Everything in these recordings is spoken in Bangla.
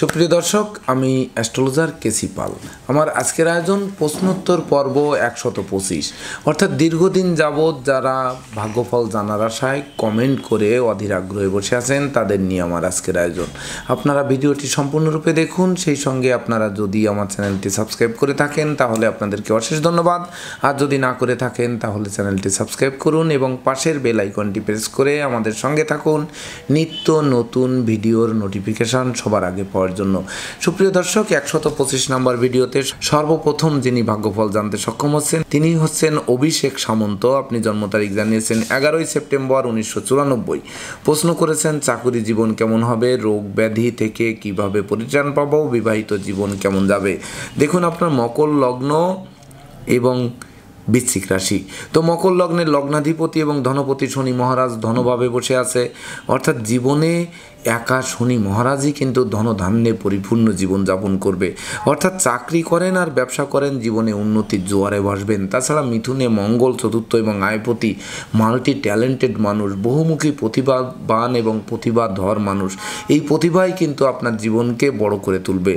সুপ্রিয় দর্শক আমি অ্যাস্ট্রোলজার কেসি পাল আমার আজকের আয়োজন প্রশ্নোত্তর পর্ব একশত পঁচিশ অর্থাৎ দীর্ঘদিন যাবৎ যারা ভাগ্যফল জানার আশায় কমেন্ট করে অধীর আগ্রহে বসে আছেন তাদের নিয়ে আমার আজকের আয়োজন আপনারা ভিডিওটি সম্পূর্ণরূপে দেখুন সেই সঙ্গে আপনারা যদি আমার চ্যানেলটি সাবস্ক্রাইব করে থাকেন তাহলে আপনাদেরকে অশেষ ধন্যবাদ আর যদি না করে থাকেন তাহলে চ্যানেলটি সাবস্ক্রাইব করুন এবং পাশের বেল আইকনটি প্রেস করে আমাদের সঙ্গে থাকুন নিত্য নতুন ভিডিওর নোটিফিকেশান সবার আগে পাওয়া হওয়ার জন্য সুপ্রিয় দর্শক একশত পঁচিশ নাম্বার ভিডিওতে সর্বপ্রথম যিনি ভাগ্যফল জানতে সক্ষম হচ্ছেন তিনি হচ্ছেন অভিষেক সামন্ত আপনি জন্ম তারিখ জানিয়েছেন এগারোই সেপ্টেম্বর উনিশশো চুরানব্বই প্রশ্ন করেছেন চাকুরি জীবন কেমন হবে রোগ ব্যাধি থেকে কিভাবে পরিত্রাণ পাবো বিবাহিত জীবন কেমন যাবে দেখুন আপনার মকল লগ্ন এবং বৃশ্চিক রাশি তো মকর লগ্নের লগ্নাধিপতি এবং ধনপতি শনি মহারাজ ধনভাবে বসে আছে অর্থাৎ জীবনে একা শনি মহারাজই কিন্তু ধনধান্যে পরিপূর্ণ জীবনযাপন করবে অর্থাৎ চাকরি করেন আর ব্যবসা করেন জীবনে উন্নতির জোয়ারে বসবেন তাছাড়া মিথুনে মঙ্গল চতুর্থ এবং আয়পতি মাল্টি ট্যালেন্টেড মানুষ বহুমুখী প্রতিভাবান এবং প্রতিভাধর মানুষ এই প্রতিভাই কিন্তু আপনার জীবনকে বড় করে তুলবে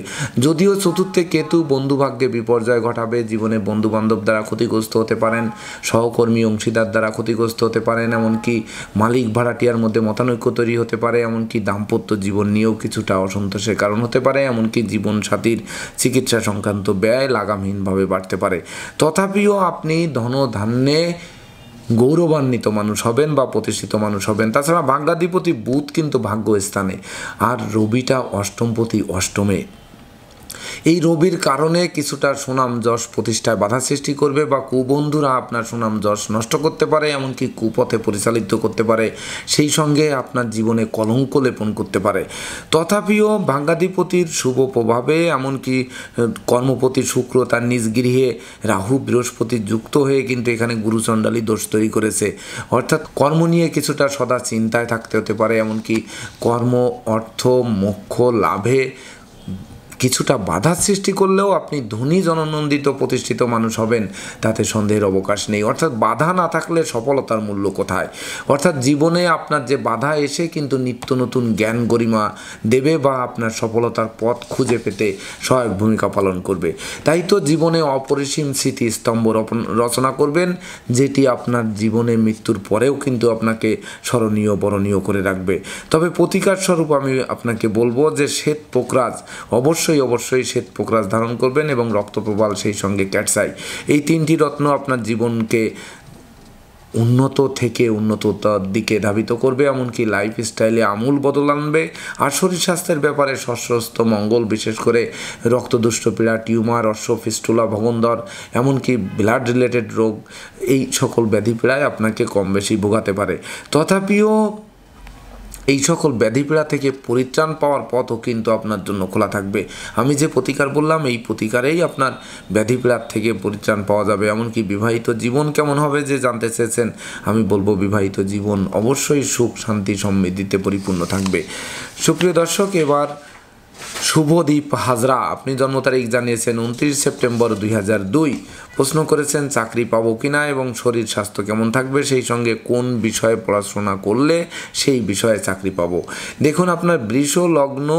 যদিও চতুর্থে কেতু বন্ধুভাগ্যে বিপর্যয় ঘটাবে জীবনে বন্ধুবান্ধব দ্বারা ক্ষতিগ্রস্ত হতে পারেন সহকর্মী অংশীদার দ্বারা ক্ষতিগ্রস্ত হতে পারেন এমনকি মালিক ভাড়াটিয়ার মধ্যে মতানৈক্য তৈরি হতে পারে এমনকি দাম্পত্য জীবন নিয়েও কিছুটা অসন্তোষের কারণ হতে পারে এমনকি জীবনসাথীর চিকিৎসা সংক্রান্ত ব্যয় লাগামহীনভাবে বাড়তে পারে তথাপিও আপনি ধনধান্যে গৌরবান্বিত মানুষ হবেন বা প্রতিষ্ঠিত মানুষ হবেন তাছাড়া ভাগ্যাধিপতি বুধ কিন্তু ভাগ্য স্থানে আর রবিটা অষ্টমপতি অষ্টমে এই রবির কারণে কিছুটা সুনাম যশ প্রতিষ্ঠায় বাধা সৃষ্টি করবে বা কুবন্ধুরা আপনার সুনাম যশ নষ্ট করতে পারে এমনকি কুপথে পরিচালিত করতে পারে সেই সঙ্গে আপনার জীবনে কলঙ্ক লেপন করতে পারে তথাপিও ভাঙ্গাধিপতির শুভ প্রভাবে এমনকি কর্মপতি শুক্র তার নিজ গৃহে রাহু বৃহস্পতি যুক্ত হয়ে কিন্তু এখানে গুরুচণ্ডালী দোষ তৈরি করেছে অর্থাৎ কর্ম নিয়ে কিছুটা সদা চিন্তায় থাকতে হতে পারে এমনকি কর্ম অর্থ মোক্ষ লাভে কিছুটা বাধা সৃষ্টি করলেও আপনি ধনী জননন্দিত প্রতিষ্ঠিত মানুষ হবেন তাতে সন্দেহের অবকাশ নেই অর্থাৎ বাধা না থাকলে সফলতার মূল্য কোথায় অর্থাৎ জীবনে আপনার যে বাধা এসে কিন্তু নিত্য নতুন জ্ঞান গরিমা দেবে বা আপনার সফলতার পথ খুঁজে পেতে সহায়ক ভূমিকা পালন করবে তাই তো জীবনে অপরিসীম স্মৃতিস্তম্ভ রচনা করবেন যেটি আপনার জীবনে মৃত্যুর পরেও কিন্তু আপনাকে স্মরণীয় বরণীয় করে রাখবে তবে প্রতিকার স্বরূপ আমি আপনাকে বলবো যে শ্বেত পোকরাজ অবশ্যই অবশ্যই অবশ্যই শ্বেত পোকরাজ ধারণ করবেন এবং রক্তপ্রবাল সেই সঙ্গে ক্যাটসাই এই তিনটি রত্ন আপনার জীবনকে উন্নত থেকে উন্নততার দিকে ধাবিত করবে এমনকি লাইফস্টাইলে আমূল বদল আনবে আর শরীর স্বাস্থ্যের ব্যাপারে সশস্ত মঙ্গল বিশেষ করে রক্তদুষ্ট পীড়া টিউমার অশ্ব ফিস্টুলা ভগন্দর এমনকি ব্লাড রিলেটেড রোগ এই সকল ব্যাধি পীড়ায় আপনাকে কম বেশি ভোগাতে পারে তথাপিও এই সকল ব্যাধিপীড়া থেকে পরিত্রাণ পাওয়ার পথও কিন্তু আপনার জন্য খোলা থাকবে আমি যে প্রতিকার বললাম এই প্রতিকারেই আপনার ব্যাধিপীড়ার থেকে পরিত্রাণ পাওয়া যাবে এমনকি বিবাহিত জীবন কেমন হবে যে জানতে চেয়েছেন আমি বলবো বিবাহিত জীবন অবশ্যই সুখ শান্তি সমৃদ্ধিতে পরিপূর্ণ থাকবে সুপ্রিয় দর্শক এবার শুভদীপ হাজরা আপনি জন্ম তারিখ জানিয়েছেন উনত্রিশ সেপ্টেম্বর দুই হাজার দুই প্রশ্ন করেছেন চাকরি পাবো কি না এবং শরীর স্বাস্থ্য কেমন থাকবে সেই সঙ্গে কোন বিষয়ে পড়াশোনা করলে সেই বিষয়ে চাকরি পাবো দেখুন আপনার বৃষ লগ্ন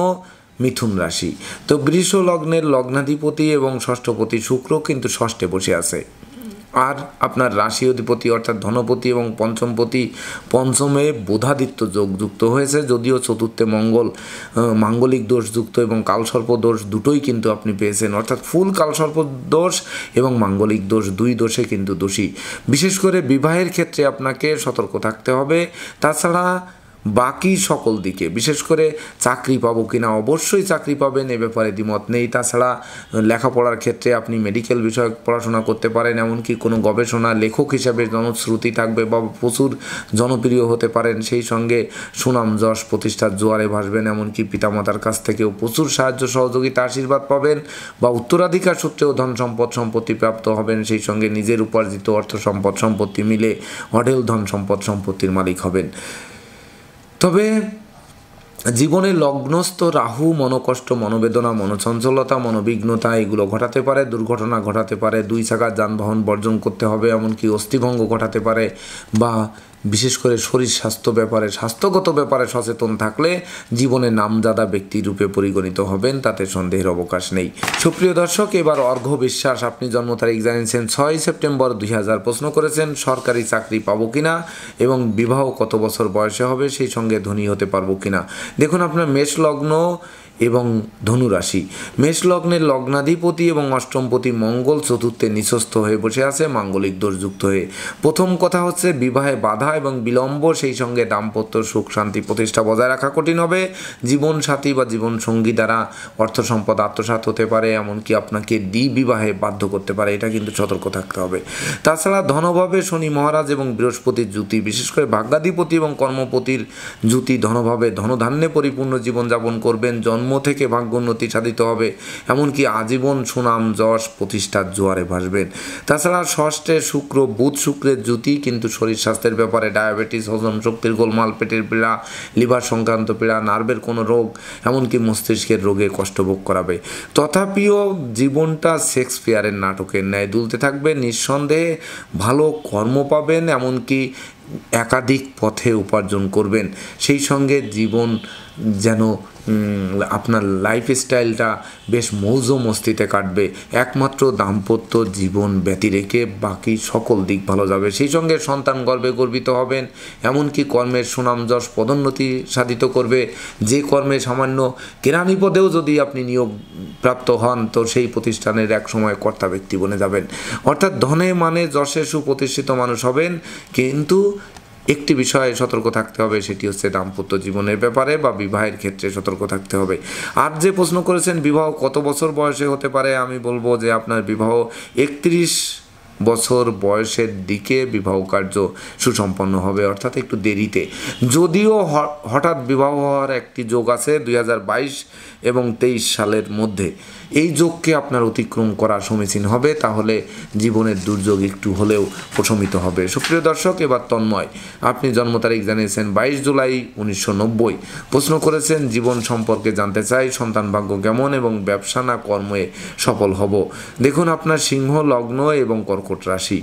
মিথুন রাশি তো বৃষ লগ্নের লগ্নাধিপতি এবং ষষ্ঠপতি শুক্র কিন্তু ষষ্ঠে বসে আছে আর আপনার রাশি অধিপতি অর্থাৎ ধনপতি এবং পঞ্চমপতি পঞ্চমে বোধাদিত্য যোগ যুক্ত হয়েছে যদিও চতুর্থে মঙ্গল মাঙ্গলিক দোষ যুক্ত এবং কালসর্প দোষ দুটোই কিন্তু আপনি পেয়েছেন অর্থাৎ ফুল কালসর্প দোষ এবং মাঙ্গলিক দোষ দুই দোষে কিন্তু দোষী বিশেষ করে বিবাহের ক্ষেত্রে আপনাকে সতর্ক থাকতে হবে তাছাড়া বাকি সকল দিকে বিশেষ করে চাকরি পাবো কিনা অবশ্যই চাকরি পাবেন এ ব্যাপারে দ্বিমত নেই তাছাড়া লেখাপড়ার ক্ষেত্রে আপনি মেডিকেল বিষয়ে পড়াশোনা করতে পারেন এমনকি কোনো গবেষণা লেখক হিসাবে জনশ্রুতি থাকবে বা প্রচুর জনপ্রিয় হতে পারেন সেই সঙ্গে সুনাম যশ প্রতিষ্ঠার জোয়ারে ভাসবেন এমনকি পিতামাতার কাছ থেকেও প্রচুর সাহায্য সহযোগিতা আশীর্বাদ পাবেন বা উত্তরাধিকার সূত্রেও ধন সম্পদ সম্পত্তি প্রাপ্ত হবেন সেই সঙ্গে নিজের উপার্জিত অর্থ সম্পদ সম্পত্তি মিলে অঢেল ধন সম্পদ সম্পত্তির মালিক হবেন তবে জীবনে লগ্নস্থ রাহু মনোকষ্ট মনোবেদনা মনোচঞ্চলতা মনোবিঘ্নতা এগুলো ঘটাতে পারে দুর্ঘটনা ঘটাতে পারে দুই চাকার যানবাহন বর্জন করতে হবে এমনকি অস্থিভঙ্গ ঘটাতে পারে বা বিশেষ করে শরীর স্বাস্থ্য ব্যাপারে স্বাস্থ্যগত ব্যাপারে সচেতন থাকলে জীবনে নামজাদা ব্যক্তিরূপে পরিগণিত হবেন তাতে সন্দেহের অবকাশ নেই সুপ্রিয় দর্শক এবার অর্ঘ বিশ্বাস আপনি জন্ম তারিখ জানিয়েছেন ছয় সেপ্টেম্বর দুই হাজার প্রশ্ন করেছেন সরকারি চাকরি পাবো কিনা এবং বিবাহ কত বছর বয়সে হবে সেই সঙ্গে ধনী হতে পারবো কিনা দেখুন আপনার মেষ লগ্ন এবং ধনুরাশি মেষলগ্নের লগ্নাধিপতি এবং অষ্টমপতি মঙ্গল চতুর্থে নিঃস্বস্থ হয়ে বসে আছে মাঙ্গলিক দোষযুক্ত হয়ে প্রথম কথা হচ্ছে বিবাহে বাধা এবং বিলম্ব সেই সঙ্গে দাম্পত্য সুখ শান্তি প্রতিষ্ঠা বজায় রাখা কঠিন হবে জীবনসাথী বা জীবনসঙ্গী দ্বারা অর্থ সম্পদ আত্মসাত হতে পারে এমনকি আপনাকে দ্বি বিবাহে বাধ্য করতে পারে এটা কিন্তু সতর্ক থাকতে হবে তাছাড়া ধনভাবে শনি মহারাজ এবং বৃহস্পতির জ্যুতি বিশেষ করে ভাগ্যাধিপতি এবং কর্মপতির জ্যুতি ধনভাবে ধনধান্যে পরিপূর্ণ জীবনযাপন করবেন জন্ম জন্ম থেকে ভাগ্যোন্নতি সাধিত হবে এমনকি আজীবন সুনাম যশ প্রতিষ্ঠার জোয়ারে ভাসবেন তাছাড়া ষষ্ঠে শুক্র বুধ শুক্রের জ্যোতি কিন্তু শরীর স্বাস্থ্যের ব্যাপারে ডায়াবেটিস হজম শক্তির গোলমাল পেটের পীড়া লিভার সংক্রান্ত পীড়া নার্ভের কোনো রোগ এমনকি মস্তিষ্কের রোগে কষ্ট ভোগ করাবে তথাপিও জীবনটা শেক্সপিয়ারের নাটকের ন্যায় দুলতে থাকবে নিঃসন্দেহে ভালো কর্ম পাবেন এমনকি একাধিক পথে উপার্জন করবেন সেই সঙ্গে জীবন যেন আপনার লাইফস্টাইলটা বেশ মৌজ মস্তিতে কাটবে একমাত্র দাম্পত্য জীবন ব্যতি রেখে বাকি সকল দিক ভালো যাবে সেই সঙ্গে সন্তান গর্বে গর্বিত হবেন এমনকি কর্মের সুনাম যশ পদোন্নতি সাধিত করবে যে কর্মে সামান্য কেরানি পদেও যদি আপনি নিয়োগ প্রাপ্ত হন তো সেই প্রতিষ্ঠানের এক সময় কর্তা ব্যক্তি বনে যাবেন অর্থাৎ ধনে মানে যশে সুপ্রতিষ্ঠিত মানুষ হবেন কিন্তু একটি বিষয়ে সতর্ক থাকতে হবে সেটি হচ্ছে দাম্পত্য জীবনের ব্যাপারে বা বিবাহের ক্ষেত্রে সতর্ক থাকতে হবে আর যে প্রশ্ন করেছেন বিবাহ কত বছর বয়সে হতে পারে আমি বলবো যে আপনার বিবাহ একত্রিশ বছর বয়সের দিকে বিবাহ কার্য সুসম্পন্ন হবে অর্থাৎ একটু দেরিতে যদিও হঠাৎ বিবাহ হওয়ার একটি যোগ আছে দুই এবং তেইশ সালের মধ্যে এই যোগকে আপনার অতিক্রম করা সমীচীন হবে তাহলে জীবনের দুর্যোগ একটু হলেও প্রশমিত হবে সুপ্রিয় দর্শক এবার তন্ময় আপনি জন্ম তারিখ জানিয়েছেন বাইশ জুলাই উনিশশো প্রশ্ন করেছেন জীবন সম্পর্কে জানতে চাই সন্তান ভাগ্য কেমন এবং ব্যবসা না কর্মে সফল হব দেখুন আপনার সিংহ লগ্ন এবং কর্কট রাশি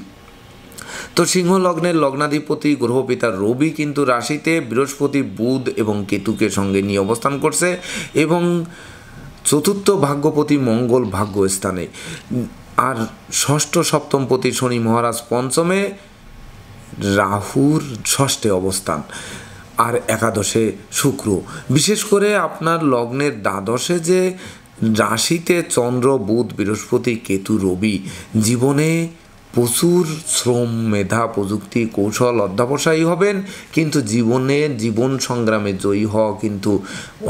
তো সিংহ লগ্নের লগ্নাধিপতি গ্রহ রবি কিন্তু রাশিতে বৃহস্পতি বুধ এবং কেতুকে সঙ্গে নিয়ে অবস্থান করছে এবং চতুর্থ ভাগ্যপতি মঙ্গল ভাগ্য স্থানে আর ষষ্ঠ সপ্তম পতি শনি মহারাজ পঞ্চমে রাহুর ষষ্ঠে অবস্থান আর একাদশে শুক্র বিশেষ করে আপনার লগ্নের দ্বাদশে যে রাশিতে চন্দ্র বুধ বৃহস্পতি কেতু রবি জীবনে প্রচুর শ্রম মেধা প্রযুক্তি কৌশল অধ্যাবসায়ী হবেন কিন্তু জীবনে জীবন সংগ্রামে জয়ী হওয়া কিন্তু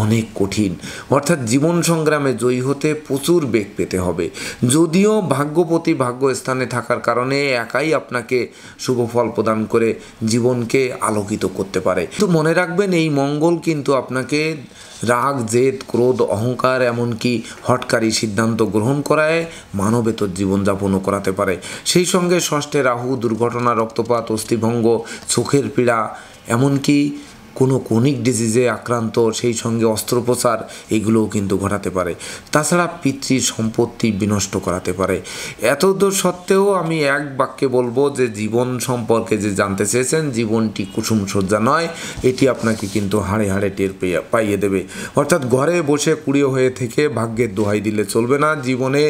অনেক কঠিন অর্থাৎ জীবন সংগ্রামে জয়ী হতে প্রচুর বেগ পেতে হবে যদিও ভাগ্যপতি ভাগ্য স্থানে থাকার কারণে একাই আপনাকে শুভফল প্রদান করে জীবনকে আলোকিত করতে পারে তো মনে রাখবেন এই মঙ্গল কিন্তু আপনাকে রাগ জেদ ক্রোধ অহংকার এমনকি হটকারী সিদ্ধান্ত গ্রহণ করায় মানবেত জীবনযাপনও করাতে পারে সেই সঙ্গে ষষ্ঠে রাহু দুর্ঘটনা রক্তপাত অস্থিভঙ্গ চোখের পীড়া এমনকি কোনো কোনিক ডিজিজে আক্রান্ত সেই সঙ্গে অস্ত্রোপচার এগুলোও কিন্তু ঘটাতে পারে তাছাড়া পিতৃ সম্পত্তি বিনষ্ট করাতে পারে এতদূর সত্ত্বেও আমি এক বাক্যে বলবো যে জীবন সম্পর্কে যে জানতে চেয়েছেন জীবনটি কুসুম সজ্জা নয় এটি আপনাকে কিন্তু হাড়ে হাড়ে টের পেয়ে পাইয়ে দেবে অর্থাৎ ঘরে বসে কুড়িয়ে হয়ে থেকে ভাগ্যের দোহাই দিলে চলবে না জীবনে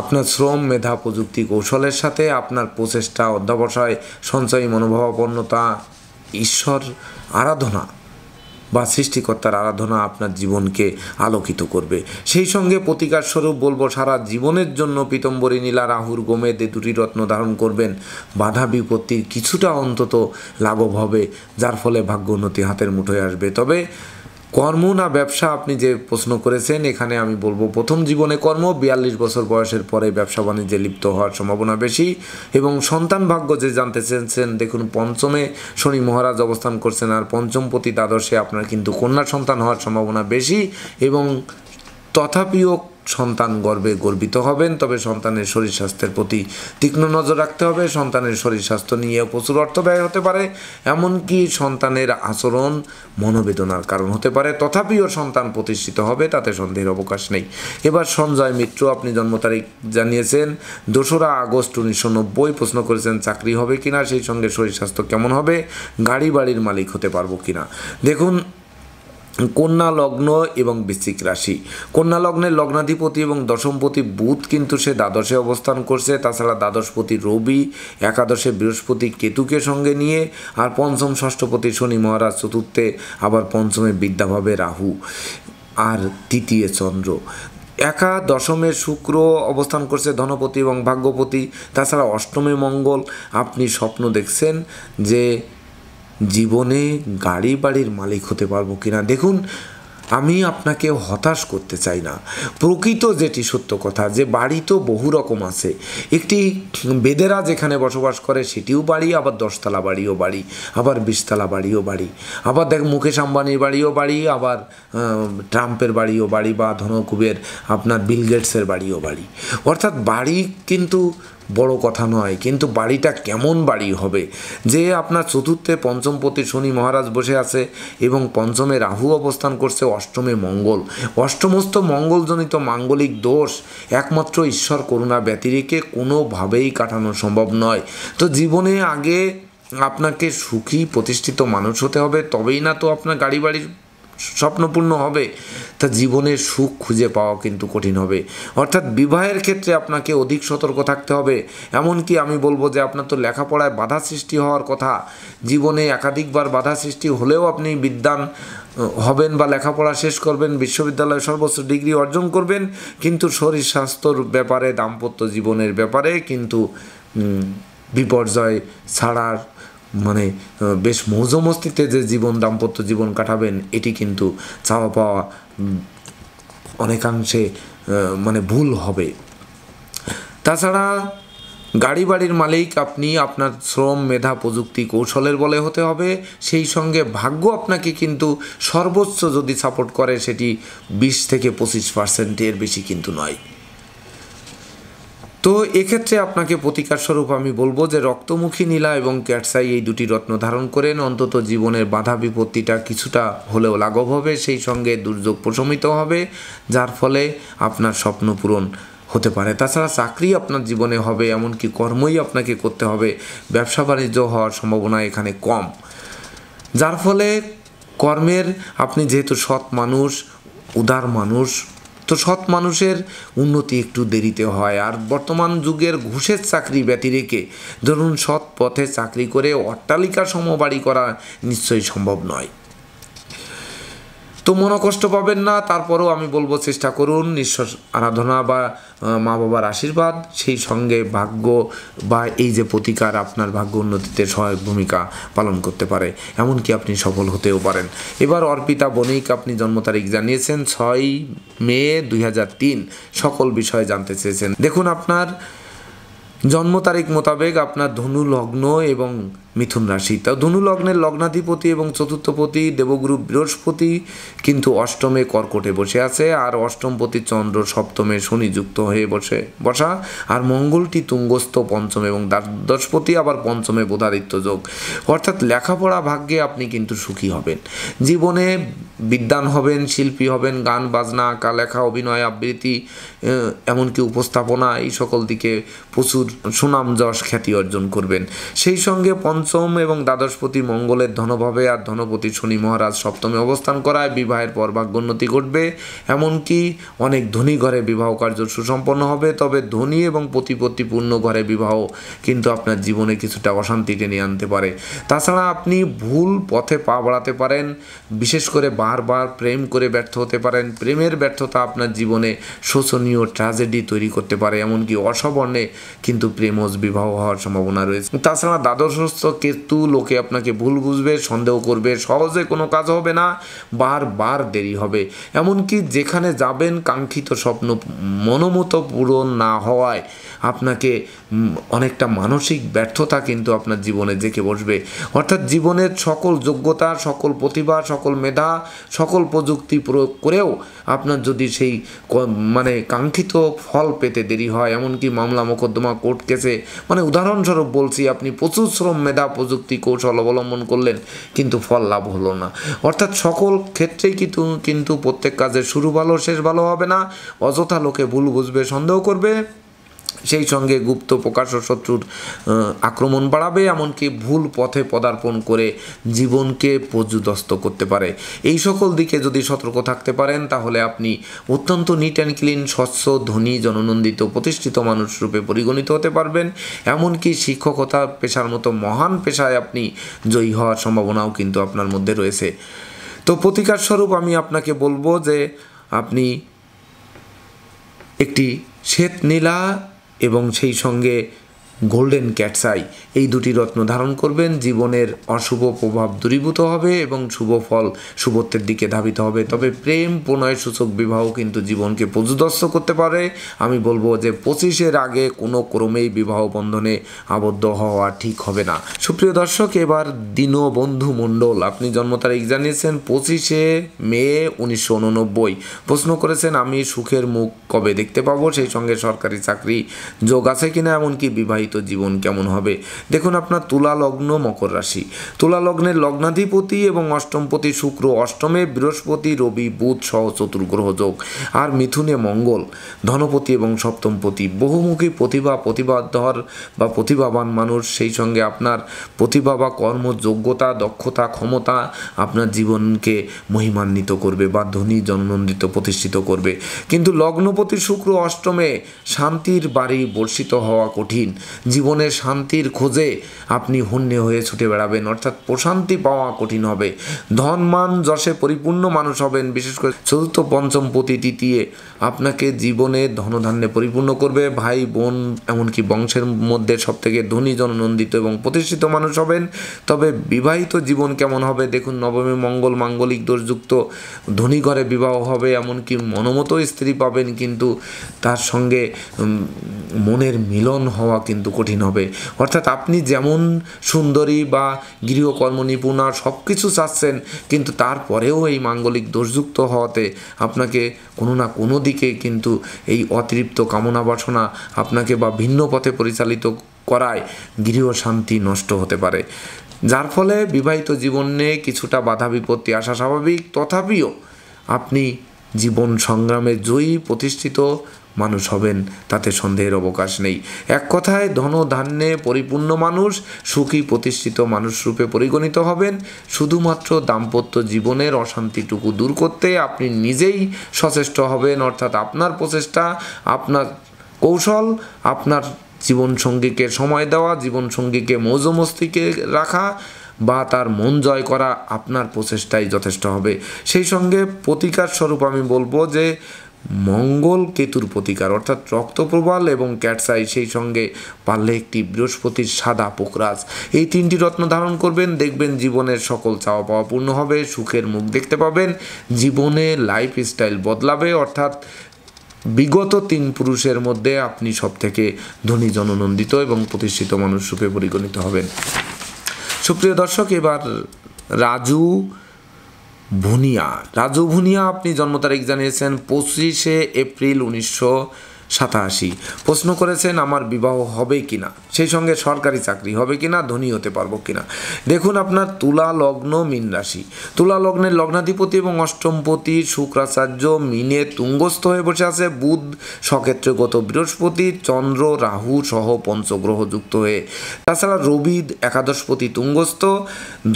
আপনার শ্রম মেধা প্রযুক্তি কৌশলের সাথে আপনার প্রচেষ্টা অধ্যাবসায় সঞ্চয়ী মনোভাবাপন্নতা ঈশ্বর আরাধনা বা সৃষ্টিকর্তার আরাধনা আপনার জীবনকে আলোকিত করবে সেই সঙ্গে প্রতিকার স্বরূপ বলবো সারা জীবনের জন্য পীতম্বরী নীলা রাহুর গোমে দে দুটি রত্ন ধারণ করবেন বাধা বিপত্তির কিছুটা অন্তত লাঘব হবে যার ফলে ভাগ্য উন্নতি হাতের মুঠোয় আসবে তবে কর্ম না ব্যবসা আপনি যে প্রশ্ন করেছেন এখানে আমি বলবো প্রথম জীবনে কর্ম বিয়াল্লিশ বছর বয়সের পরে ব্যবসা বাণিজ্যে লিপ্ত হওয়ার সম্ভাবনা বেশি এবং সন্তান ভাগ্য যে জানতে চেয়েছেন দেখুন পঞ্চমে শনি মহারাজ অবস্থান করছেন আর পঞ্চম প্রতি দ্বাদশে আপনার কিন্তু কন্যা সন্তান হওয়ার সম্ভাবনা বেশি এবং তথাপিও সন্তান গর্বে গর্বিত হবেন তবে সন্তানের শরীর স্বাস্থ্যের প্রতি তীক্ষ্ণ নজর রাখতে হবে সন্তানের শরীর স্বাস্থ্য নিয়েও প্রচুর অর্থ ব্যয় হতে পারে এমনকি সন্তানের আচরণ মনোবেদনার কারণ হতে পারে তথাপিও সন্তান প্রতিষ্ঠিত হবে তাতে সন্দেহের অবকাশ নেই এবার সঞ্জয় মিত্র আপনি জন্ম তারিখ জানিয়েছেন দোসরা আগস্ট উনিশশো নব্বই প্রশ্ন করেছেন চাকরি হবে কিনা সেই সঙ্গে শরীর স্বাস্থ্য কেমন হবে গাড়ি বাড়ির মালিক হতে পারবো কিনা দেখুন কন্যা লগ্ন এবং বৃশ্চিক রাশি কন্যা লগ্নের লগ্নাধিপতি এবং দশমপতি বুধ কিন্তু সে দ্বাদশে অবস্থান করছে তাছাড়া দ্বাদশপতি রবি একাদশে বৃহস্পতি কেতুকে সঙ্গে নিয়ে আর পঞ্চম ষষ্ঠপতি শনি মহারাজ চতুর্থে আবার পঞ্চমে বিদ্যাভাবে রাহু আর তৃতীয় চন্দ্র একা দশমে শুক্র অবস্থান করছে ধনপতি এবং ভাগ্যপতি তাছাড়া অষ্টমে মঙ্গল আপনি স্বপ্ন দেখছেন যে জীবনে গাড়ি বাড়ির মালিক হতে পারবো কিনা দেখুন আমি আপনাকে হতাশ করতে চাই না প্রকৃত যেটি সত্য কথা যে বাড়ি তো বহু রকম আছে একটি বেদেরা যেখানে বসবাস করে সেটিও বাড়ি আবার দশতলা বাড়িও বাড়ি আবার বিশতলা বাড়িও বাড়ি আবার দেখ মুকেশ আম্বানির বাড়িও বাড়ি আবার ট্রাম্পের বাড়িও বাড়ি বা ধনকুবের আপনার বিল গেটসের বাড়িও বাড়ি অর্থাৎ বাড়ি কিন্তু বড় কথা নয় কিন্তু বাড়িটা কেমন বাড়ি হবে যে আপনার চতুর্থে পঞ্চম পতি শনি মহারাজ বসে আছে এবং পঞ্চমে রাহু অবস্থান করছে অষ্টমে মঙ্গল অষ্টমস্ত মঙ্গলজনিত মাঙ্গলিক দোষ একমাত্র ঈশ্বর করুণা ব্যতিরেকে কোনোভাবেই কাটানো সম্ভব নয় তো জীবনে আগে আপনাকে সুখী প্রতিষ্ঠিত মানুষ হতে হবে তবেই না তো আপনার গাড়ি বাড়ির স্বপ্নপূর্ণ হবে তা জীবনের সুখ খুঁজে পাওয়া কিন্তু কঠিন হবে অর্থাৎ বিবাহের ক্ষেত্রে আপনাকে অধিক সতর্ক থাকতে হবে এমনকি আমি বলবো যে আপনার তো লেখাপড়ায় বাধা সৃষ্টি হওয়ার কথা জীবনে একাধিকবার বাধা সৃষ্টি হলেও আপনি বিদ্যান হবেন বা লেখাপড়া শেষ করবেন বিশ্ববিদ্যালয়ে সর্বোচ্চ ডিগ্রি অর্জন করবেন কিন্তু শরীর স্বাস্থ্যর ব্যাপারে দাম্পত্য জীবনের ব্যাপারে কিন্তু বিপর্যয় ছাড়ার মানে বেশ মস্তিতে যে জীবন দাম্পত্য জীবন কাটাবেন এটি কিন্তু চাওয়া পাওয়া অনেকাংশে মানে ভুল হবে তাছাড়া গাড়ি বাড়ির মালিক আপনি আপনার শ্রম মেধা প্রযুক্তি কৌশলের বলে হতে হবে সেই সঙ্গে ভাগ্য আপনাকে কিন্তু সর্বোচ্চ যদি সাপোর্ট করে সেটি বিশ থেকে পঁচিশ পার্সেন্টের বেশি কিন্তু নয় তো এক্ষেত্রে আপনাকে প্রতিকার স্বরূপ আমি বলবো যে রক্তমুখী নীলা এবং ক্যাটসাই এই দুটি রত্ন ধারণ করেন অন্তত জীবনের বাধা বিপত্তিটা কিছুটা হলেও লাঘব হবে সেই সঙ্গে দুর্যোগ প্রশমিত হবে যার ফলে আপনার স্বপ্ন পূরণ হতে পারে তাছাড়া চাকরি আপনার জীবনে হবে এমনকি কর্মই আপনাকে করতে হবে ব্যবসা বাণিজ্য হওয়ার সম্ভাবনা এখানে কম যার ফলে কর্মের আপনি যেহেতু সৎ মানুষ উদার মানুষ তো সৎ মানুষের উন্নতি একটু দেরিতে হয় আর বর্তমান যুগের ঘুষের চাকরি ব্যতি রেখে ধরুন সৎ পথে চাকরি করে অট্টালিকা সমবাড়ি করা নিশ্চয়ই সম্ভব নয় তো মনোকষ্ট কষ্ট পাবেন না তারপরেও আমি বলবো চেষ্টা করুন নিঃশ্বাস আরাধনা বা মা বাবার আশীর্বাদ সেই সঙ্গে ভাগ্য বা এই যে প্রতিকার আপনার ভাগ্য উন্নতিতে সহায়ক ভূমিকা পালন করতে পারে এমনকি আপনি সফল হতেও পারেন এবার অর্পিতা বণিক আপনি জন্ম তারিখ জানিয়েছেন ছয় মে দুই সকল বিষয়ে জানতে চেয়েছেন দেখুন আপনার জন্ম তারিখ মোতাবেক আপনার ধনু লগ্ন এবং মিথুন রাশি তা ধনু লগ্নের লগ্নাধিপতি এবং চতুর্থপতি দেবগুরু বৃহস্পতি কিন্তু অষ্টমে কর্কটে বসে আছে আর অষ্টমপতি চন্দ্র সপ্তমে শনি যুক্ত হয়ে বসে বসা আর মঙ্গলটি তুঙ্গস্থ পঞ্চম এবং দ্বাদশপতি আবার পঞ্চমে বোধাদিত্য যোগ অর্থাৎ লেখাপড়া ভাগ্যে আপনি কিন্তু সুখী হবেন জীবনে বিদ্যান হবেন শিল্পী হবেন গান বাজনা আঁকা লেখা অভিনয় আবৃত্তি এমনকি উপস্থাপনা এই সকল দিকে প্রচুর সুনাম যশ খ্যাতি অর্জন করবেন সেই সঙ্গে পঞ্চ পঞ্চম এবং দ্বাদশপতি মঙ্গলের ধনভাবে আর ধনপতি শনি মহারাজ সপ্তমে অবস্থান করায় বিবাহের পর ভাগ্যোন্নতি ঘটবে এমনকি অনেক ধনী ঘরে বিবাহ কার্য সুসম্পন্ন হবে তবে ধনী এবং প্রতিপত্তিপূর্ণ ঘরে বিবাহ কিন্তু আপনার জীবনে কিছুটা অশান্তি টেনে আনতে পারে তাছাড়া আপনি ভুল পথে পা বাড়াতে পারেন বিশেষ করে বারবার প্রেম করে ব্যর্থ হতে পারেন প্রেমের ব্যর্থতা আপনার জীবনে শোষণীয় ট্র্যাজেডি তৈরি করতে পারে এমনকি অসবর্ণে কিন্তু প্রেমজ বিবাহ হওয়ার সম্ভাবনা রয়েছে তাছাড়া দ্বাদশস্থ কেতু লোকে আপনাকে ভুল বুঝবে সন্দেহ করবে সহজে কোনো কাজ হবে না বারবার দেরি হবে এমনকি যেখানে যাবেন কাঙ্ক্ষিত স্বপ্ন মনোমত পূরণ না হওয়ায় আপনাকে অনেকটা মানসিক ব্যর্থতা কিন্তু আপনার জীবনে জেঁকে বসবে অর্থাৎ জীবনের সকল যোগ্যতা সকল প্রতিভা সকল মেধা সকল প্রযুক্তি প্রয়োগ করেও আপনার যদি সেই মানে কাঙ্ক্ষিত ফল পেতে দেরি হয় এমনকি মামলা মোকদ্দমা কোর্ট কেসে মানে উদাহরণস্বরূপ বলছি আপনি প্রচুর শ্রম মেধা প্রযুক্তি কৌশল অবলম্বন করলেন কিন্তু ফল লাভ হলো না অর্থাৎ সকল ক্ষেত্রেই কিন্তু কিন্তু প্রত্যেক কাজের শুরু ভালো শেষ ভালো হবে না অযথা লোকে ভুল বুঝবে সন্দেহ করবে সেই সঙ্গে গুপ্ত প্রকাশ্য শত্রুর আক্রমণ বাড়াবে এমনকি ভুল পথে পদার্পণ করে জীবনকে পর্যুদস্ত করতে পারে এই সকল দিকে যদি সতর্ক থাকতে পারেন তাহলে আপনি অত্যন্ত নিট অ্যান্ড ক্লিন স্বচ্ছ ধনী জননন্দিত প্রতিষ্ঠিত মানুষ রূপে পরিগণিত হতে পারবেন এমনকি শিক্ষকতা পেশার মতো মহান পেশায় আপনি জয়ী হওয়ার সম্ভাবনাও কিন্তু আপনার মধ্যে রয়েছে তো প্রতিকার স্বরূপ আমি আপনাকে বলবো যে আপনি একটি শ্বেত নীলা এবং সেই সঙ্গে গোল্ডেন ক্যাটসাই এই দুটি রত্ন ধারণ করবেন জীবনের অশুভ প্রভাব দূরীভূত হবে এবং শুভ ফল শুভত্বের দিকে ধাবিত হবে তবে প্রেম প্রণয় সূচক বিবাহ কিন্তু জীবনকে পর্যদস্ত করতে পারে আমি বলবো যে পঁচিশের আগে কোনো ক্রমেই বিবাহ বন্ধনে আবদ্ধ হওয়া ঠিক হবে না সুপ্রিয় দর্শক এবার দীনবন্ধু মণ্ডল আপনি জন্ম তারিখ জানিয়েছেন পঁচিশে মে উনিশশো উননব্বই প্রশ্ন করেছেন আমি সুখের মুখ কবে দেখতে পাবো সেই সঙ্গে সরকারি চাকরি যোগ আছে কিনা এমনকি বিবাহিত বিবাহিত জীবন কেমন হবে দেখুন আপনার তুলা লগ্ন মকর রাশি তুলা লগ্নের লগ্নাধিপতি এবং অষ্টমপতি শুক্র অষ্টমে বৃহস্পতি রবি বুধ সহ চতুর্গ্রহ যোগ আর মিথুনে মঙ্গল ধনপতি এবং সপ্তমপতি বহুমুখী প্রতিভা প্রতিভাধর বা প্রতিভাবান মানুষ সেই সঙ্গে আপনার প্রতিভা বা কর্মযোগ্যতা দক্ষতা ক্ষমতা আপনার জীবনকে মহিমান্বিত করবে বা ধনী জন্মন্দিত প্রতিষ্ঠিত করবে কিন্তু লগ্নপতি শুক্র অষ্টমে শান্তির বাড়ি বর্ষিত হওয়া কঠিন জীবনের শান্তির খোঁজে আপনি হন্যে হয়ে ছুটে বেড়াবেন অর্থাৎ প্রশান্তি পাওয়া কঠিন হবে ধনমান যশে পরিপূর্ণ মানুষ হবেন বিশেষ করে চতুর্থ পঞ্চম পতি তৃতীয় আপনাকে জীবনে ধনধান্যে পরিপূর্ণ করবে ভাই বোন এমনকি বংশের মধ্যে সব থেকে ধনী জননন্দিত এবং প্রতিষ্ঠিত মানুষ হবেন তবে বিবাহিত জীবন কেমন হবে দেখুন নবমী মঙ্গল মাঙ্গলিক দোষযুক্ত ধনী ঘরে বিবাহ হবে এমনকি মনোমতো স্ত্রী পাবেন কিন্তু তার সঙ্গে মনের মিলন হওয়া কিন্তু কঠিন হবে অর্থাৎ আপনি যেমন সুন্দরী বা গৃহকর্ম নিপুণা সব কিছু চাচ্ছেন কিন্তু তারপরেও এই মাঙ্গলিক দোষযুক্ত হওয়াতে আপনাকে কোনো না কোনো দিকে কিন্তু এই অতৃপ্ত কামনা বাসনা আপনাকে বা ভিন্ন পথে পরিচালিত করায় গৃহশান্তি নষ্ট হতে পারে যার ফলে বিবাহিত জীবনে কিছুটা বাধা বিপত্তি আসা স্বাভাবিক তথাপিও আপনি জীবন সংগ্রামে জয়ী প্রতিষ্ঠিত মানুষ হবেন তাতে সন্দেহের অবকাশ নেই এক কথায় ধন ধান্যে পরিপূর্ণ মানুষ সুখী প্রতিষ্ঠিত মানুষ রূপে পরিগণিত হবেন শুধুমাত্র দাম্পত্য জীবনের অশান্তিটুকু দূর করতে আপনি নিজেই সচেষ্ট হবেন অর্থাৎ আপনার প্রচেষ্টা আপনার কৌশল আপনার জীবনসঙ্গীকে সময় দেওয়া জীবনসঙ্গীকে মৌজমস্তিকে রাখা বা তার মন জয় করা আপনার প্রচেষ্টাই যথেষ্ট হবে সেই সঙ্গে প্রতিকার স্বরূপ আমি বলবো যে মঙ্গল কেতুর প্রতিকার অর্থাৎ রক্তপ্রবাল এবং ক্যাটসাই সেই সঙ্গে পারলে একটি বৃহস্পতির সাদা পোকরাজ এই তিনটি রত্ন ধারণ করবেন দেখবেন জীবনের সকল চাওয়া পাওয়া পূর্ণ হবে সুখের মুখ দেখতে পাবেন জীবনে লাইফ স্টাইল বদলাবে অর্থাৎ বিগত তিন পুরুষের মধ্যে আপনি সবথেকে ধনী জননন্দিত এবং প্রতিষ্ঠিত মানুষ পরিগণিত হবেন সুপ্রিয় দর্শক এবার রাজু ভুনিয়া রাজু ভুনিয়া আপনি জন্ম তারিখ জানিয়েছেন পঁচিশে এপ্রিল উনিশশো সাতাশি প্রশ্ন করেছেন আমার বিবাহ হবে কি না সেই সঙ্গে সরকারি চাকরি হবে কি না ধনী হতে পারবো কি না দেখুন আপনার তুলা লগ্ন মীন রাশি তুলা লগ্নের লগ্নাধিপতি এবং অষ্টমপতি শুক্রাচার্য মিনে তুঙ্গস্থ হয়ে বসে আছে বুধ গত বৃহস্পতি চন্দ্র রাহু সহ পঞ্চগ্রহ যুক্ত হয়ে তাছাড়া রবি একাদশপতি তুঙ্গস্থ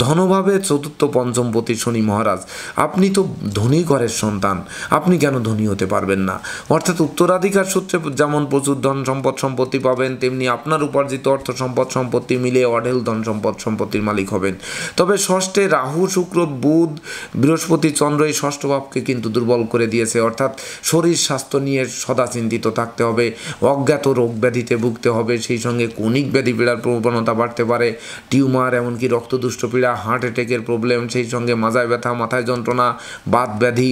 ধনভাবে চতুর্থ পঞ্চমপতি শনি মহারাজ আপনি তো ধনী ঘরের সন্তান আপনি কেন ধনী হতে পারবেন না অর্থাৎ উত্তরাধিকার সূত্রে যেমন প্রচুর ধন সম্পদ সম্পত্তি পাবেন তেমনি আপনার উপার্জিত অর্থ সম্পদ সম্পত্তি মিলে অঢেল ধন সম্পদ সম্পত্তির মালিক হবেন তবে ষষ্ঠে রাহু শুক্র বুধ বৃহস্পতি চন্দ্র এই ষষ্ঠ ভাবকে কিন্তু দুর্বল করে দিয়েছে অর্থাৎ শরীর স্বাস্থ্য নিয়ে সদা চিন্তিত থাকতে হবে অজ্ঞাত রোগ ব্যাধিতে ভুগতে হবে সেই সঙ্গে কণিক ব্যাধি পীড়ার প্রবণতা বাড়তে পারে টিউমার এমনকি রক্তদুষ্ট পীড়া হার্ট অ্যাটেকের প্রবলেম সেই সঙ্গে মাজায় ব্যথা মাথায় যন্ত্রণা বাত ব্যাধি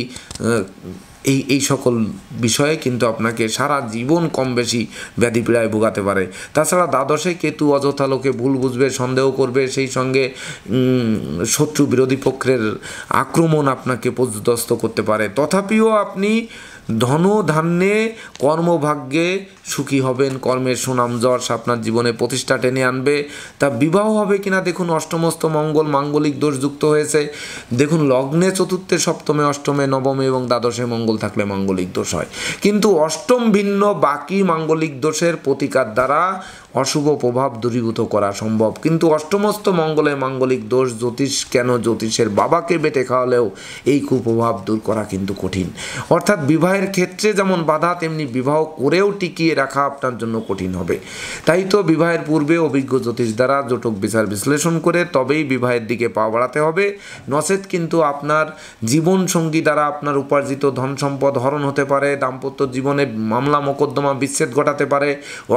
এই এই সকল বিষয়ে কিন্তু আপনাকে সারা জীবন কম বেশি ব্যাধিপীড়ায় ভোগাতে পারে তাছাড়া দ্বাদশে কেতু অযথা লোকে ভুল বুঝবে সন্দেহ করবে সেই সঙ্গে শত্রু বিরোধী পক্ষের আক্রমণ আপনাকে পর্যদস্ত করতে পারে তথাপিও আপনি ধন ধান্যে কর্মভাগ্যে সুখী হবেন কর্মের সুনাম জশ আপনার জীবনে প্রতিষ্ঠা টেনে আনবে তা বিবাহ হবে কিনা দেখুন অষ্টমস্ত মঙ্গল মাঙ্গলিক দোষ যুক্ত হয়েছে দেখুন লগ্নে চতুর্থে সপ্তমে অষ্টমে নবমে এবং দ্বাদশে মঙ্গল থাকলে মাঙ্গলিক দোষ হয় কিন্তু অষ্টম ভিন্ন বাকি মাঙ্গলিক দোষের প্রতিকার দ্বারা অশুভ প্রভাব দূরীভূত করা সম্ভব কিন্তু অষ্টমস্ত মঙ্গলে মাঙ্গলিক দোষ জ্যোতিষ কেন জ্যোতিষের বাবাকে বেটে খাওয়ালেও এই কুপ্রভাব দূর করা কিন্তু কঠিন অর্থাৎ বিবাহের ক্ষেত্রে যেমন বাধা তেমনি বিবাহ করেও টিকিয়ে রাখা আপনার জন্য কঠিন হবে তাই তো বিবাহের পূর্বে অভিজ্ঞ জ্যোতিষ দ্বারা জটক বিচার বিশ্লেষণ করে তবেই বিবাহের দিকে পা বাড়াতে হবে নচেত কিন্তু আপনার জীবন সঙ্গী দ্বারা আপনার উপার্জিত ধন সম্পদ হরণ হতে পারে দাম্পত্য জীবনে মামলা মোকদ্দমা বিচ্ছেদ ঘটাতে পারে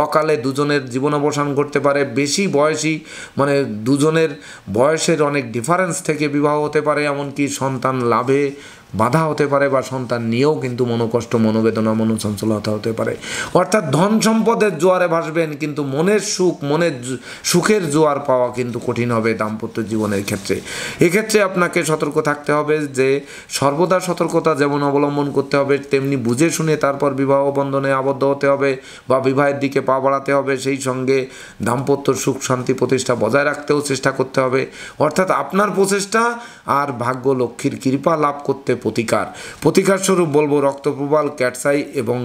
অকালে দুজনের জীবন জীবনাবসান করতে পারে বেশি বয়সী মানে দুজনের বয়সের অনেক ডিফারেন্স থেকে বিবাহ হতে পারে এমনকি সন্তান লাভে বাধা হতে পারে বা সন্তান নিয়েও কিন্তু মনোকষ্ট মনোবেদনা মনোচঞ্চলতা হতে পারে অর্থাৎ ধন সম্পদের জোয়ারে ভাসবেন কিন্তু মনের সুখ মনের সুখের জোয়ার পাওয়া কিন্তু কঠিন হবে দাম্পত্য জীবনের ক্ষেত্রে এক্ষেত্রে আপনাকে সতর্ক থাকতে হবে যে সর্বদা সতর্কতা যেমন অবলম্বন করতে হবে তেমনি বুঝে শুনে তারপর বিবাহ বন্ধনে আবদ্ধ হতে হবে বা বিবাহের দিকে পা বাড়াতে হবে সেই সঙ্গে দাম্পত্য সুখ শান্তি প্রতিষ্ঠা বজায় রাখতেও চেষ্টা করতে হবে অর্থাৎ আপনার প্রচেষ্টা আর ভাগ্য লক্ষ্মীর কৃপা লাভ করতে প্রতিকার প্রতিকার স্বরূপ বলবো রক্তপ্রবাল ক্যাটসাই এবং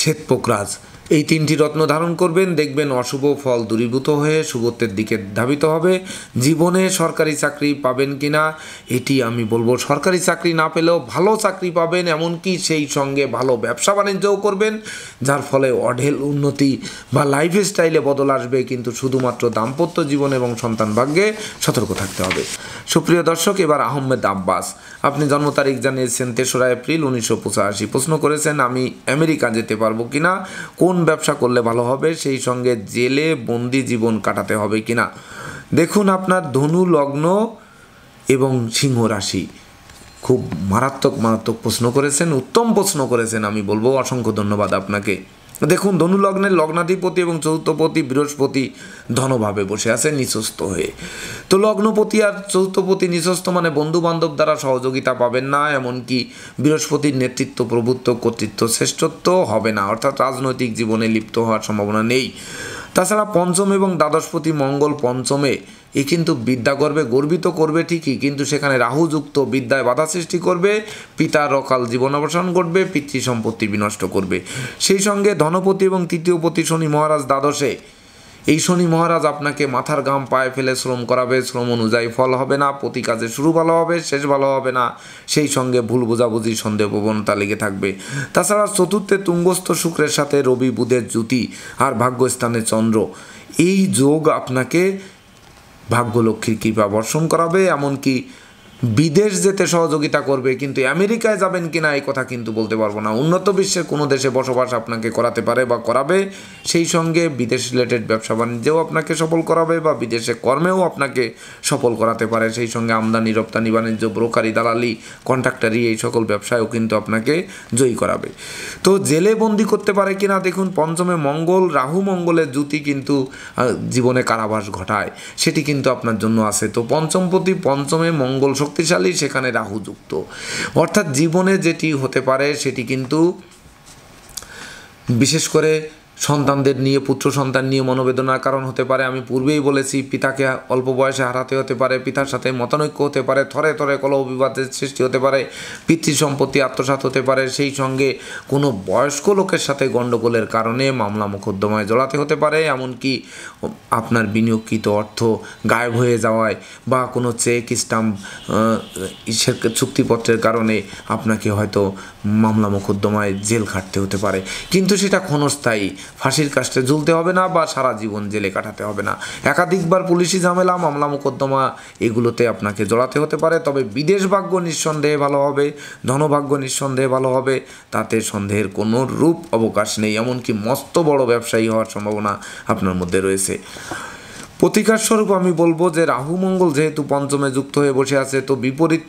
শ্বেতপোকরাজ এই তিনটি রত্ন ধারণ করবেন দেখবেন অশুভ ফল দূরীভূত হয়ে শুভত্বের দিকে ধাবিত হবে জীবনে সরকারি চাকরি পাবেন কি না এটি আমি বলবো সরকারি চাকরি না পেলেও ভালো চাকরি পাবেন এমনকি সেই সঙ্গে ভালো ব্যবসা বাণিজ্যও করবেন যার ফলে অঢেল উন্নতি বা লাইফ স্টাইলে বদল আসবে কিন্তু শুধুমাত্র দাম্পত্য জীবন এবং সন্তান ভাগ্যে সতর্ক থাকতে হবে সুপ্রিয় দর্শক এবার আহমেদ আব্বাস আপনি জন্ম তারিখ জানিয়েছেন তেসরা এপ্রিল উনিশশো প্রশ্ন করেছেন আমি আমেরিকা যেতে পারবো কি না কোন কোন ব্যবসা করলে ভালো হবে সেই সঙ্গে জেলে বন্দি জীবন কাটাতে হবে কিনা দেখুন আপনার ধনু লগ্ন এবং সিংহ রাশি খুব মারাত্মক মারাত্মক প্রশ্ন করেছেন উত্তম প্রশ্ন করেছেন আমি বলবো অসংখ্য ধন্যবাদ আপনাকে দেখুন ধনুলগ্নের লগ্নাধিপতি এবং চতুর্থপতি বৃহস্পতি ধনভাবে বসে আছে নিঃস্বস্ত হয়ে তো লগ্নপতি আর চতুর্থপতি নিঃস্বস্ত মানে বন্ধু বান্ধব দ্বারা সহযোগিতা পাবেন না এমনকি বৃহস্পতির নেতৃত্ব প্রভুত্ব কর্তৃত্ব শ্রেষ্ঠত্ব হবে না অর্থাৎ রাজনৈতিক জীবনে লিপ্ত হওয়ার সম্ভাবনা নেই তাছাড়া পঞ্চম এবং দ্বাদশপতি মঙ্গল পঞ্চমে এ কিন্তু বিদ্যা করবে গর্বিত করবে ঠিকই কিন্তু সেখানে রাহুযুক্ত বিদ্যায় বাধা সৃষ্টি করবে পিতার জীবন জীবনাবসান ঘটবে পিতৃ সম্পত্তি বিনষ্ট করবে সেই সঙ্গে ধনপতি এবং তৃতীয় পতি শনি মহারাজ দ্বাদশে এই শনি মহারাজ আপনাকে মাথার গাম পায়ে ফেলে শ্রম করাবে শ্রম অনুযায়ী ফল হবে না প্রতি কাজে শুরু ভালো হবে শেষ ভালো হবে না সেই সঙ্গে ভুল বোঝাবুঝি সন্দেহ প্রবণতা লেগে থাকবে তাছাড়া চতুর্থে তুঙ্গস্থ শুক্রের সাথে রবি বুধের জ্যোতি আর ভাগ্যস্থানে চন্দ্র এই যোগ আপনাকে ভাগ্যলক্ষ্মীর কৃপা বর্ষণ করাবে এমনকি বিদেশ যেতে সহযোগিতা করবে কিন্তু আমেরিকায় যাবেন কিনা এই কথা কিন্তু বলতে পারবো না উন্নত বিশ্বের কোনো দেশে বসবাস আপনাকে করাতে পারে বা করাবে সেই সঙ্গে বিদেশ রিলেটেড ব্যবসা বাণিজ্যেও আপনাকে সফল করাবে বা বিদেশে কর্মেও আপনাকে সফল করাতে পারে সেই সঙ্গে আমদানি রপ্তানি বাণিজ্য ব্রোকারি দালালি কন্ট্রাক্টারি এই সকল ব্যবসায়ও কিন্তু আপনাকে জয়ী করাবে তো জেলে বন্দি করতে পারে কিনা দেখুন পঞ্চমে মঙ্গল রাহু মঙ্গলের জ্যুতি কিন্তু জীবনে কারাবাস ঘটায় সেটি কিন্তু আপনার জন্য আছে তো পঞ্চমপতি পঞ্চমে মঙ্গল শক্তি শক্তিশালী সেখানে রাহু যুক্ত অর্থাৎ জীবনে যেটি হতে পারে সেটি কিন্তু বিশেষ করে সন্তানদের নিয়ে পুত্র সন্তান নিয়ে মনোবেদনার কারণ হতে পারে আমি পূর্বেই বলেছি পিতাকে অল্প বয়সে হারাতে হতে পারে পিতার সাথে মতানৈক্য হতে পারে থরে থরে কলহ বিবাদের সৃষ্টি হতে পারে পিতৃ সম্পত্তি আত্মসাত হতে পারে সেই সঙ্গে কোনো বয়স্ক লোকের সাথে গণ্ডগোলের কারণে মামলা মোকদ্দমায় জড়াতে হতে পারে এমনকি আপনার বিনিয়োগকৃত অর্থ গায়েব হয়ে যাওয়ায় বা কোনো চেক স্টাম্প চুক্তিপত্রের কারণে আপনাকে হয়তো মামলা মোকদ্দমায় জেল খাটতে হতে পারে কিন্তু সেটা ক্ষণস্থায়ী ফাঁসির কাস্টে ঝুলতে হবে না বা সারা জীবন জেলে কাটাতে হবে না একাধিকবার পুলিশি ঝামেলা মামলা মোকদ্দমা এগুলোতে আপনাকে জড়াতে হতে পারে তবে বিদেশ ভাগ্য নিঃসন্দেহে ভালো হবে ধনভাগ্য নিঃসন্দেহে ভালো হবে তাতে সন্দেহের কোনো রূপ অবকাশ নেই এমনকি মস্ত বড় ব্যবসায়ী হওয়ার সম্ভাবনা আপনার মধ্যে রয়েছে আছে প্রতিকার স্বরূপ আমি বলবো যে রাহু মঙ্গল যেহেতু পঞ্চমে যুক্ত হয়ে বসে আছে তো বিপরীত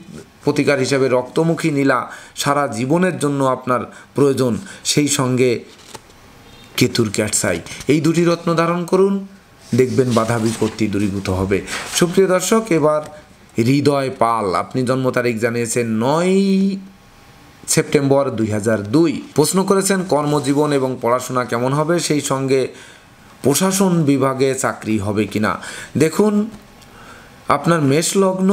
প্রতিকার হিসেবে রক্তমুখী নীলা সারা জীবনের জন্য আপনার প্রয়োজন সেই সঙ্গে কেতুর ক্যাটসাই এই দুটি রত্ন ধারণ করুন দেখবেন বাধা বিপত্তি দূরীভূত হবে সুপ্রিয় দর্শক এবার হৃদয় পাল আপনি জন্ম তারিখ জানিয়েছেন নয় সেপ্টেম্বর দুই প্রশ্ন করেছেন কর্মজীবন এবং পড়াশোনা কেমন হবে সেই সঙ্গে প্রশাসন বিভাগে চাকরি হবে কিনা দেখুন আপনার মেষ লগ্ন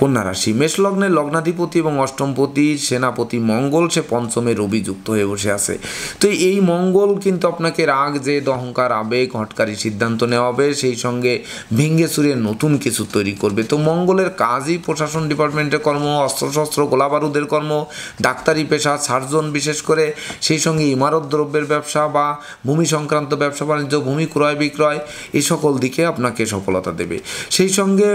কন্যা রাশি মেষ লগ্নে লগ্নাধিপতি এবং অষ্টমপতি সেনাপতি মঙ্গল সে পঞ্চমে রবি যুক্ত হয়ে বসে আছে তো এই মঙ্গল কিন্তু আপনাকে রাগ যে দহংকার আবেগ হটকারি সিদ্ধান্ত নেওয়া হবে সেই সঙ্গে ভেঙ্গে সুরে নতুন কিছু তৈরি করবে তো মঙ্গলের কাজই প্রশাসন ডিপার্টমেন্টের কর্ম অস্ত্রশস্ত্র গোলা বারুদের কর্ম ডাক্তারি পেশা সার্জন বিশেষ করে সেই সঙ্গে ইমারত দ্রব্যের ব্যবসা বা ভূমি সংক্রান্ত ব্যবসা বাণিজ্য ভূমি ক্রয় বিক্রয় এই সকল দিকে আপনাকে সফলতা দেবে সেই সঙ্গে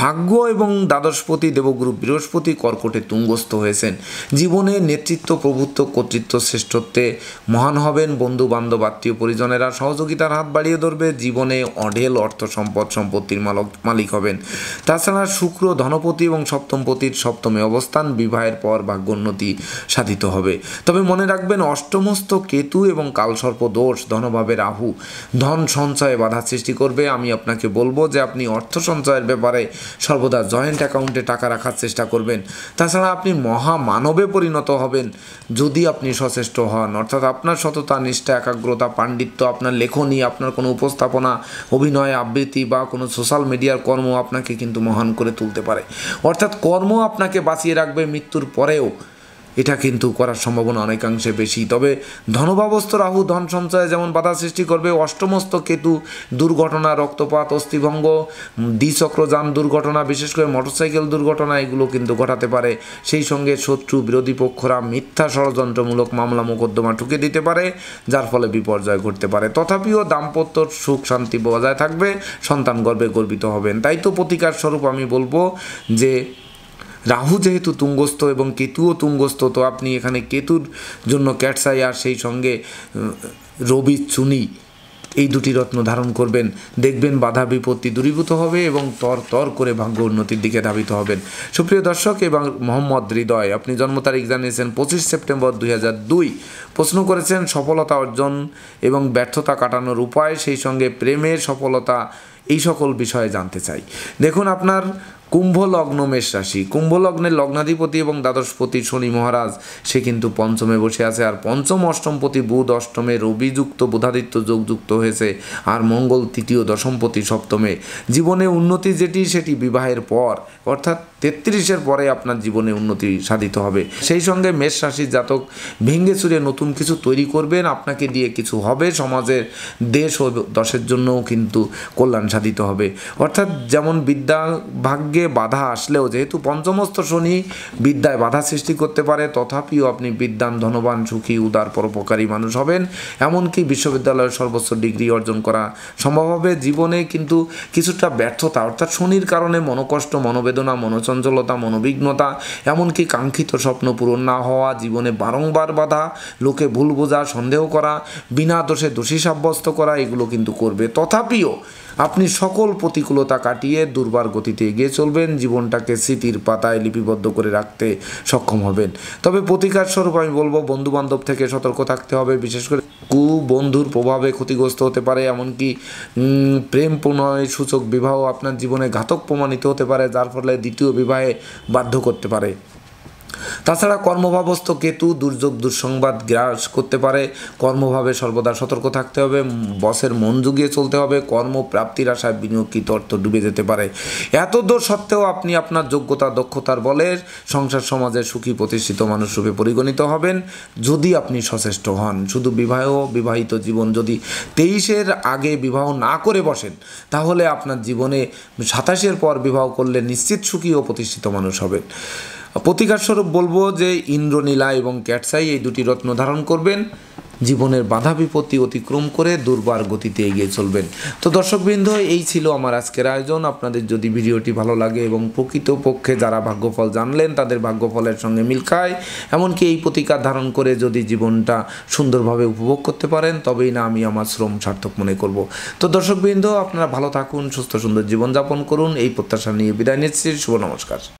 ভাগ্য এবং দ্বাদশপতি দেবগুরু বৃহস্পতি কর্কটে তুঙ্গস্থ হয়েছেন জীবনে নেতৃত্ব প্রভুত্ব কর্তৃত্ব শ্রেষ্ঠত্বে মহান হবেন বন্ধু বান্ধব আত্মীয় পরিজনেরা সহযোগিতার হাত বাড়িয়ে ধরবে জীবনে অঢেল অর্থ সম্পদ সম্পত্তির মালক মালিক হবেন তাছাড়া শুক্র ধনপতি এবং সপ্তমপতির সপ্তমে অবস্থান বিবাহের পর ভাগ্যোন্নতি সাধিত হবে তবে মনে রাখবেন অষ্টমস্থ কেতু এবং কালসর্প দোষ ধনভাবে রাহু ধন সঞ্চয়ে বাধা সৃষ্টি করবে আমি আপনাকে বলবো যে আপনি অর্থ সঞ্চয়ের ব্যাপারে সর্বদা জয়েন্ট অ্যাকাউন্টে টাকা রাখার চেষ্টা করবেন তাছাড়া আপনি মহামানবে পরিণত হবেন যদি আপনি সচেষ্ট হন অর্থাৎ আপনার সততা নিষ্ঠা একাগ্রতা পাণ্ডিত্য আপনার লেখনী আপনার কোনো উপস্থাপনা অভিনয় আবৃত্তি বা কোনো সোশ্যাল মিডিয়ার কর্ম আপনাকে কিন্তু মহান করে তুলতে পারে অর্থাৎ কর্ম আপনাকে বাঁচিয়ে রাখবে মৃত্যুর পরেও এটা কিন্তু করার সম্ভাবনা অনেকাংশে বেশি তবে ধনবাবস্থ রাহু ধন সঞ্চয়ে যেমন বাধা সৃষ্টি করবে অষ্টমস্ত কেতু দুর্ঘটনা রক্তপাত অস্থিভঙ্গ দ্বিচক্রযান দুর্ঘটনা বিশেষ করে মোটরসাইকেল দুর্ঘটনা এগুলো কিন্তু ঘটাতে পারে সেই সঙ্গে শত্রু বিরোধী পক্ষরা মিথ্যা ষড়যন্ত্রমূলক মামলা মোকদ্দমা ঠুকে দিতে পারে যার ফলে বিপর্যয় ঘটতে পারে তথাপিও দাম্পত্য সুখ শান্তি বজায় থাকবে সন্তান গর্বে গর্বিত হবেন তাই তো প্রতিকার স্বরূপ আমি বলবো যে রাহু যেহেতু তুঙ্গস্থ এবং কেতুও তুঙ্গস্থ তো আপনি এখানে কেতুর জন্য ক্যাটসাই আর সেই সঙ্গে রবি চুনি এই দুটি রত্ন ধারণ করবেন দেখবেন বাধা বিপত্তি দূরীভূত হবে এবং তর তর করে ভাগ্য উন্নতির দিকে ধাবিত হবেন সুপ্রিয় দর্শক এবং মোহাম্মদ হৃদয় আপনি জন্ম তারিখ জানিয়েছেন পঁচিশ সেপ্টেম্বর দুই প্রশ্ন করেছেন সফলতা অর্জন এবং ব্যর্থতা কাটানোর উপায় সেই সঙ্গে প্রেমের সফলতা এই সকল বিষয়ে জানতে চাই দেখুন আপনার কুম্ভ লগ্ন মেষ রাশি কুম্ভ লগ্নের লগ্নাধিপতি এবং দ্বাদশপতি শনি মহারাজ সে কিন্তু পঞ্চমে বসে আছে আর পঞ্চম অষ্টমপতি বুধ অষ্টমে রবিযুক্ত বুধাদিত্য যোগযুক্ত হয়েছে আর মঙ্গল তৃতীয় দশমপতি সপ্তমে জীবনে উন্নতি যেটি সেটি বিবাহের পর অর্থাৎ তেত্রিশের পরে আপনার জীবনে উন্নতি সাধিত হবে সেই সঙ্গে মেষ রাশির জাতক ভেঙ্গে চুরে নতুন কিছু তৈরি করবেন আপনাকে দিয়ে কিছু হবে সমাজের দেশ ও দশের জন্যও কিন্তু কল্যাণ সাধিত হবে অর্থাৎ যেমন বিদ্যা ভাগ্যে ভাগ্যে বাধা আসলেও যেহেতু পঞ্চমস্থ শনি বিদ্যায় বাধা সৃষ্টি করতে পারে তথাপিও আপনি বিদ্যান ধনবান সুখী উদার পরোপকারী মানুষ হবেন এমনকি বিশ্ববিদ্যালয়ের সর্বোচ্চ ডিগ্রি অর্জন করা সম্ভব হবে জীবনে কিন্তু কিছুটা ব্যর্থতা অর্থাৎ শনির কারণে মনোকষ্ট মনোবেদনা মনোচঞ্চলতা মনোবিঘ্নতা এমনকি কাঙ্ক্ষিত স্বপ্ন পূরণ না হওয়া জীবনে বারংবার বাধা লোকে ভুল বোঝা সন্দেহ করা বিনা দোষে দোষী সাব্যস্ত করা এগুলো কিন্তু করবে তথাপিও আপনি সকল প্রতিকূলতা কাটিয়ে দুর্বার গতিতে এগিয়ে চলবেন জীবনটাকে স্মৃতির পাতায় লিপিবদ্ধ করে রাখতে সক্ষম হবেন তবে প্রতিকার স্বরূপ আমি বলবো বন্ধুবান্ধব থেকে সতর্ক থাকতে হবে বিশেষ করে কু বন্ধুর প্রভাবে ক্ষতিগ্রস্ত হতে পারে এমনকি প্রেম প্রণয় সূচক বিবাহ আপনার জীবনে ঘাতক প্রমাণিত হতে পারে যার ফলে দ্বিতীয় বিবাহে বাধ্য করতে পারে তাছাড়া কর্মভাবস্থ কেতু দুর্যোগ দুঃসংবাদ গ্রাস করতে পারে কর্মভাবে সর্বদা সতর্ক থাকতে হবে বসের মন জুগিয়ে চলতে হবে কর্মপ্রাপ্তির আশায় বিনিয়োগকৃত অর্থ ডুবে যেতে পারে এত দূর সত্ত্বেও আপনি আপনার যোগ্যতা দক্ষতার বলে সংসার সমাজে সুখী প্রতিষ্ঠিত মানুষ রূপে পরিগণিত হবেন যদি আপনি সচেষ্ট হন শুধু বিবাহ বিবাহিত জীবন যদি তেইশের আগে বিবাহ না করে বসেন তাহলে আপনার জীবনে সাতাশের পর বিবাহ করলে নিশ্চিত সুখী ও প্রতিষ্ঠিত মানুষ হবেন প্রতিকারস্বরূপ বলবো যে ইন্দ্রনীলা এবং ক্যাটসাই এই দুটি রত্ন ধারণ করবেন জীবনের বাধা বিপত্তি অতিক্রম করে দুর্বার গতিতে এগিয়ে চলবেন তো দর্শকবৃন্দ এই ছিল আমার আজকের আয়োজন আপনাদের যদি ভিডিওটি ভালো লাগে এবং প্রকৃত পক্ষে যারা ভাগ্যফল জানলেন তাদের ভাগ্যফলের সঙ্গে মিল খায় এমনকি এই প্রতিকার ধারণ করে যদি জীবনটা সুন্দরভাবে উপভোগ করতে পারেন তবেই না আমি আমার শ্রম সার্থক মনে করব তো দর্শকবৃন্দ আপনারা ভালো থাকুন সুস্থ সুন্দর জীবনযাপন করুন এই প্রত্যাশা নিয়ে বিদায় নিচ্ছি শুভ নমস্কার